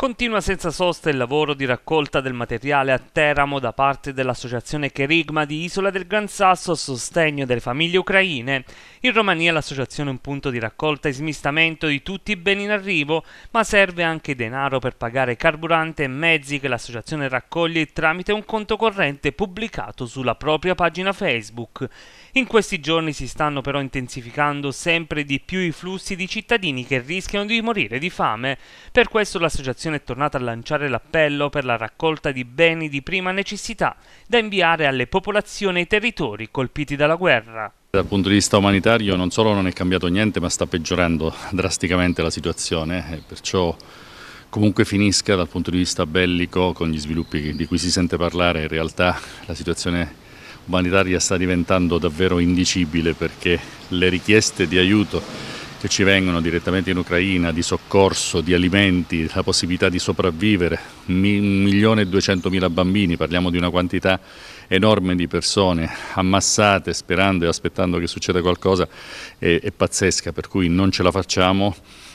Continua senza sosta il lavoro di raccolta del materiale a Teramo da parte dell'associazione Kerigma di Isola del Gran Sasso a sostegno delle famiglie ucraine. In Romania l'associazione è un punto di raccolta e smistamento di tutti i beni in arrivo, ma serve anche denaro per pagare carburante e mezzi che l'associazione raccoglie tramite un conto corrente pubblicato sulla propria pagina Facebook. In questi giorni si stanno però intensificando sempre di più i flussi di cittadini che rischiano di morire di fame. Per questo l'associazione associazione è tornata a lanciare l'appello per la raccolta di beni di prima necessità da inviare alle popolazioni e ai territori colpiti dalla guerra. Dal punto di vista umanitario non solo non è cambiato niente ma sta peggiorando drasticamente la situazione perciò comunque finisca dal punto di vista bellico con gli sviluppi di cui si sente parlare in realtà la situazione umanitaria sta diventando davvero indicibile perché le richieste di aiuto che ci vengono direttamente in Ucraina, di soccorso, di alimenti, la possibilità di sopravvivere, 1.200.000 bambini, parliamo di una quantità enorme di persone ammassate sperando e aspettando che succeda qualcosa, è, è pazzesca, per cui non ce la facciamo.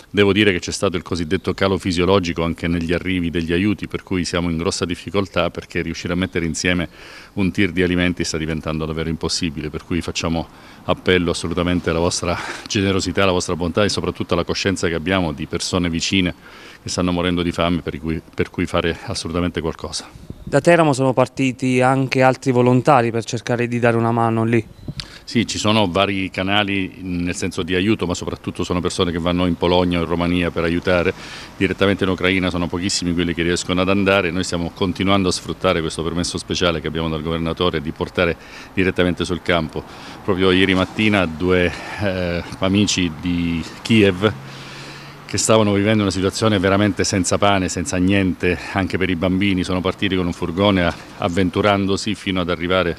Devo dire che c'è stato il cosiddetto calo fisiologico anche negli arrivi degli aiuti, per cui siamo in grossa difficoltà perché riuscire a mettere insieme un tir di alimenti sta diventando davvero impossibile, per cui facciamo appello assolutamente alla vostra generosità, alla vostra bontà e soprattutto alla coscienza che abbiamo di persone vicine che stanno morendo di fame, per cui, per cui fare assolutamente qualcosa. Da Teramo sono partiti anche altri volontari per cercare di dare una mano lì? Sì, ci sono vari canali nel senso di aiuto, ma soprattutto sono persone che vanno in Polonia o in Romania per aiutare. Direttamente in Ucraina sono pochissimi quelli che riescono ad andare. Noi stiamo continuando a sfruttare questo permesso speciale che abbiamo dal governatore di portare direttamente sul campo. Proprio ieri mattina due eh, amici di Kiev che stavano vivendo una situazione veramente senza pane, senza niente, anche per i bambini, sono partiti con un furgone avventurandosi fino ad arrivare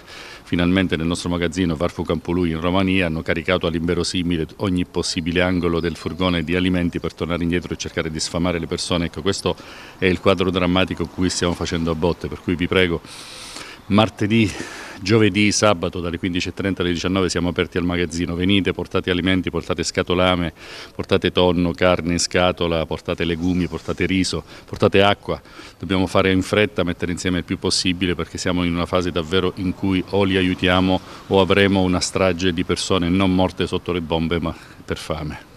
finalmente nel nostro magazzino Varfu Campolui in Romania hanno caricato all'inverosimile ogni possibile angolo del furgone di alimenti per tornare indietro e cercare di sfamare le persone. Ecco, questo è il quadro drammatico cui stiamo facendo a botte, per cui vi prego, martedì giovedì, sabato dalle 15.30 alle 19 siamo aperti al magazzino, venite, portate alimenti, portate scatolame, portate tonno, carne in scatola, portate legumi, portate riso, portate acqua, dobbiamo fare in fretta, mettere insieme il più possibile perché siamo in una fase davvero in cui o li aiutiamo o avremo una strage di persone non morte sotto le bombe ma per fame.